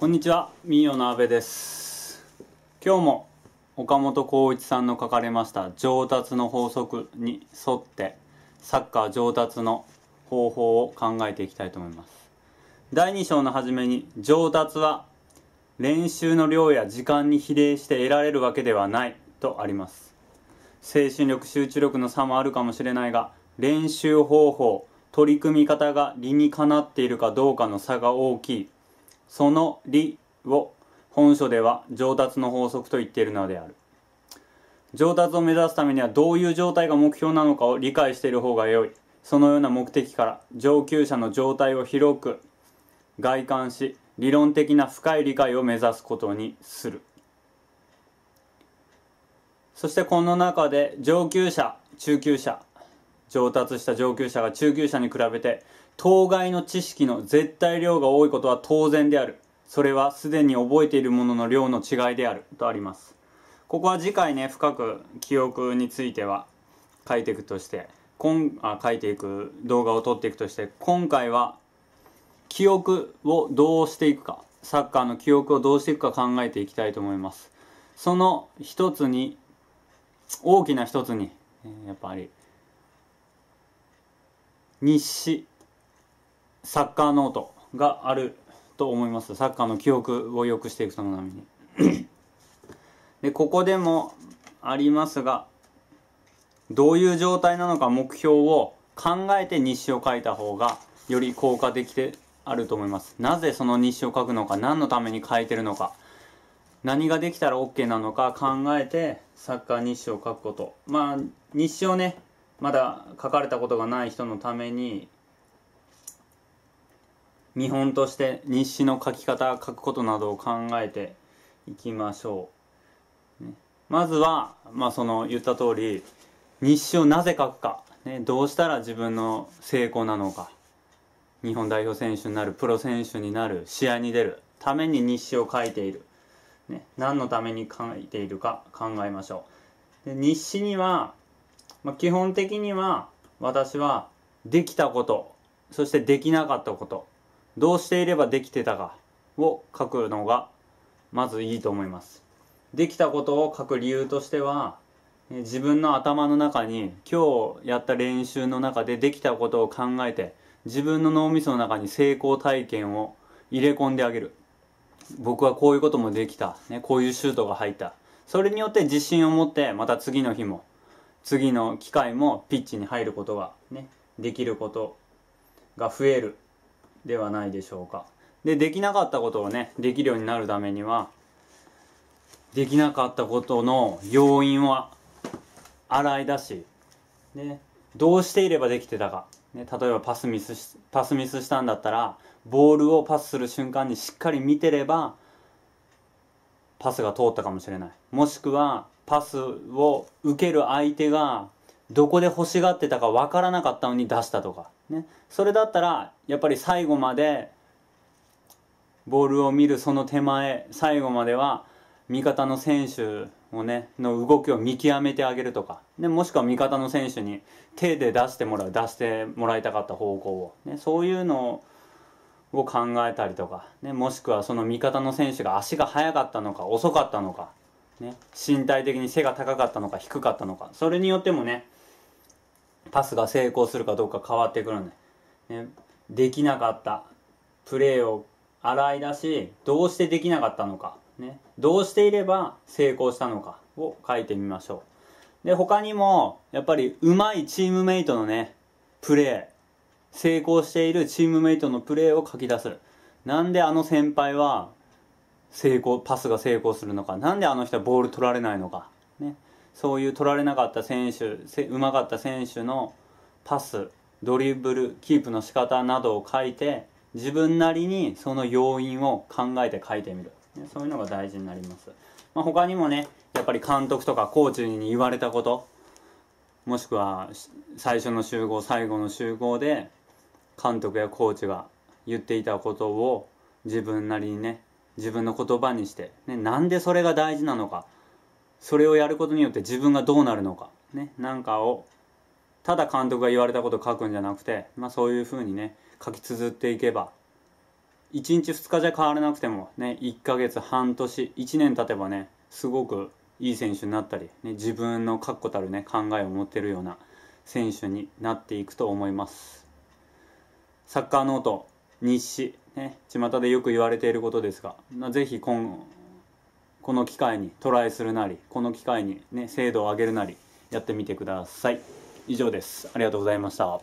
こんにちは、民謡の阿部です。今日も岡本浩一さんの書かれました上達の法則に沿ってサッカー上達の方法を考えていきたいと思います。第2章の初めに上達は練習の量や時間に比例して得られるわけではないとあります。精神力、集中力の差もあるかもしれないが練習方法、取り組み方が理にかなっているかどうかの差が大きいその理を本書では上達の法則と言っているのである。上達を目指すためにはどういう状態が目標なのかを理解している方が良い。そのような目的から上級者の状態を広く外観し、理論的な深い理解を目指すことにする。そしてこの中で上級者、中級者、上達した上級者が中級者に比べて当該の知識の絶対量が多いことは当然である。それはすでに覚えているものの量の違いである。とあります。ここは次回ね、深く記憶については書いていくとして、今あ書いていく動画を撮っていくとして、今回は記憶をどうしていくか、サッカーの記憶をどうしていくか考えていきたいと思います。その一つに、大きな一つに、やっぱり、日誌サッカーノートがあると思いますサッカーの記憶を良くしていくために でここでもありますがどういう状態なのか目標を考えて日誌を書いた方がより効果的であると思いますなぜその日誌を書くのか何のために書いてるのか何ができたら OK なのか考えてサッカー日誌を書くことまあ日誌をねまだ書かれたことがない人のために見本として日誌の書き方書くことなどを考えていきましょう、ね、まずは、まあ、その言った通り日誌をなぜ書くか、ね、どうしたら自分の成功なのか日本代表選手になるプロ選手になる試合に出るために日誌を書いている、ね、何のために書いているか考えましょうで日誌には、まあ、基本的には私はできたことそしてできなかったことどうしていればできてたかを書くのがまずいいと思いますできたことを書く理由としては自分の頭の中に今日やった練習の中でできたことを考えて自分の脳みその中に成功体験を入れ込んであげる僕はこういうこともできた、ね、こういうシュートが入ったそれによって自信を持ってまた次の日も次の機会もピッチに入ることが、ね、できることが増えるではないでしょうかでできなかったことをねできるようになるためにはできなかったことの要因は洗い出し、ね、どうしていればできてたか、ね、例えばパスミスパスミスしたんだったらボールをパスする瞬間にしっかり見てればパスが通ったかもしれないもしくはパスを受ける相手がどこで欲しがってたか分からなかったのに出したとか、ね、それだったらやっぱり最後までボールを見るその手前最後までは味方の選手をねの動きを見極めてあげるとか、ね、もしくは味方の選手に手で出してもらう出してもらいたかった方向を、ね、そういうのを考えたりとか、ね、もしくはその味方の選手が足が速かったのか遅かったのか、ね、身体的に背が高かったのか低かったのかそれによってもねパスが成功するかどうか変わってくるんで、ね、できなかったプレーを洗い出しどうしてできなかったのか、ね、どうしていれば成功したのかを書いてみましょうで他にもやっぱりうまいチームメイトのねプレー成功しているチームメイトのプレーを書き出すなんであの先輩は成功パスが成功するのかなんであの人はボール取られないのかねそういう取られなかった選手うまかった選手のパスドリブルキープの仕方などを書いて自分なりにその要因を考えて書いてみるそういうのが大事になります、まあ、他にもねやっぱり監督とかコーチに言われたこともしくは最初の集合最後の集合で監督やコーチが言っていたことを自分なりにね自分の言葉にして、ね、なんでそれが大事なのかそれをやることによって自分がどうなるのか、ね、なんかをただ監督が言われたことを書くんじゃなくて、まあ、そういうふうにね書き綴っていけば1日2日じゃ変わらなくてもね1ヶ月半年1年経てばねすごくいい選手になったり、ね、自分の確固たるね考えを持ってるような選手になっていくと思いますサッカーノート日誌ね巷でよく言われていることですが、まあ、ぜひ今この機会にトライするなりこの機会にね精度を上げるなりやってみてください以上ですありがとうございました